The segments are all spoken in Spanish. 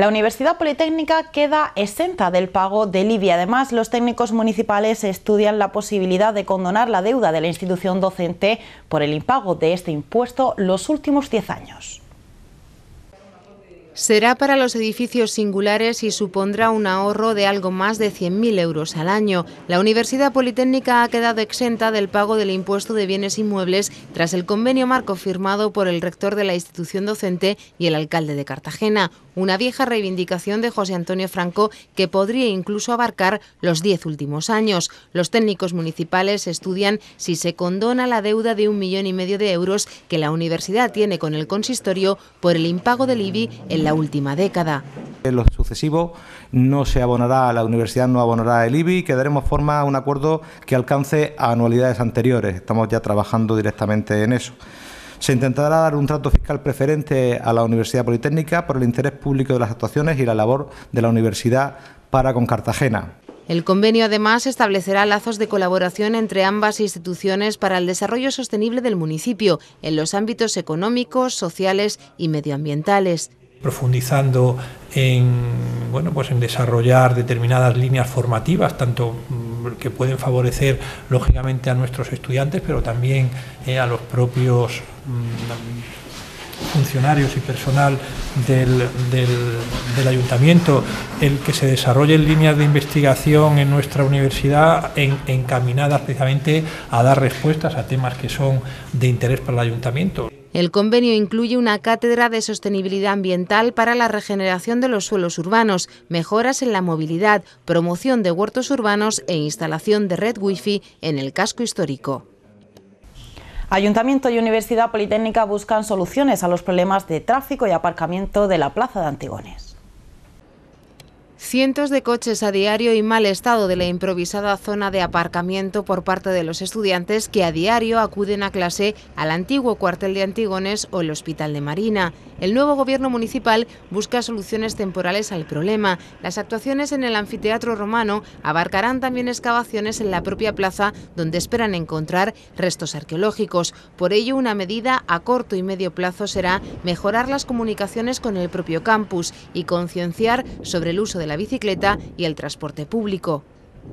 La Universidad Politécnica queda exenta del pago del IBI. Además, los técnicos municipales estudian la posibilidad de condonar la deuda de la institución docente por el impago de este impuesto los últimos 10 años. Será para los edificios singulares y supondrá un ahorro de algo más de 100.000 euros al año. La Universidad Politécnica ha quedado exenta del pago del impuesto de bienes inmuebles tras el convenio marco firmado por el rector de la institución docente y el alcalde de Cartagena, una vieja reivindicación de José Antonio Franco que podría incluso abarcar los 10 últimos años. Los técnicos municipales estudian si se condona la deuda de un millón y medio de euros que la universidad tiene con el consistorio por el impago del IBI en la última década. En lo sucesivo no se abonará, a la universidad no abonará el IBI y quedaremos forma a un acuerdo que alcance a anualidades anteriores. Estamos ya trabajando directamente en eso. Se intentará dar un trato fiscal preferente a la Universidad Politécnica por el interés público de las actuaciones y la labor de la universidad para con Cartagena. El convenio además establecerá lazos de colaboración entre ambas instituciones para el desarrollo sostenible del municipio en los ámbitos económicos, sociales y medioambientales profundizando en, bueno, pues en desarrollar determinadas líneas formativas, tanto mm, que pueden favorecer lógicamente a nuestros estudiantes, pero también eh, a los propios mm, funcionarios y personal del, ayuntamiento, el que se desarrollen líneas de investigación en nuestra universidad encaminadas precisamente a dar respuestas a temas que son de interés para el ayuntamiento. El convenio incluye una cátedra de sostenibilidad ambiental para la regeneración de los suelos urbanos, mejoras en la movilidad, promoción de huertos urbanos e instalación de red wifi en el casco histórico. Ayuntamiento y Universidad Politécnica buscan soluciones a los problemas de tráfico y aparcamiento de la Plaza de Antigones. Cientos de coches a diario y mal estado de la improvisada zona de aparcamiento por parte de los estudiantes que a diario acuden a clase al antiguo cuartel de Antigones o el Hospital de Marina. El nuevo gobierno municipal busca soluciones temporales al problema. Las actuaciones en el anfiteatro romano abarcarán también excavaciones en la propia plaza donde esperan encontrar restos arqueológicos. Por ello, una medida a corto y medio plazo será mejorar las comunicaciones con el propio campus y concienciar sobre el uso de la bicicleta y el transporte público.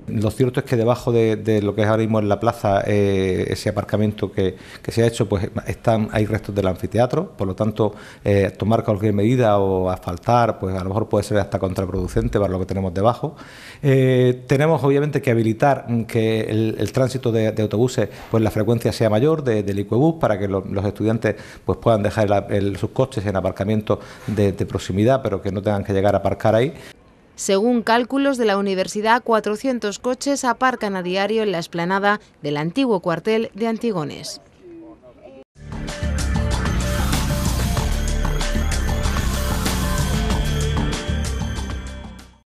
Lo cierto es que debajo de, lo que es ahora mismo en la plaza, eh, ese aparcamiento que, se ha hecho, pues están, hay restos del anfiteatro, por lo tanto, eh, tomar cualquier medida o asfaltar, pues a lo mejor puede ser hasta contraproducente para lo que tenemos debajo. Eh, tenemos obviamente que habilitar que el, tránsito de, autobuses, pues la frecuencia sea mayor del Icuebus para que los estudiantes pues puedan dejar sus coches en aparcamientos de, proximidad, pero que no tengan que llegar a aparcar ahí. Según cálculos de la universidad, 400 coches aparcan a diario en la esplanada del antiguo cuartel de Antigones.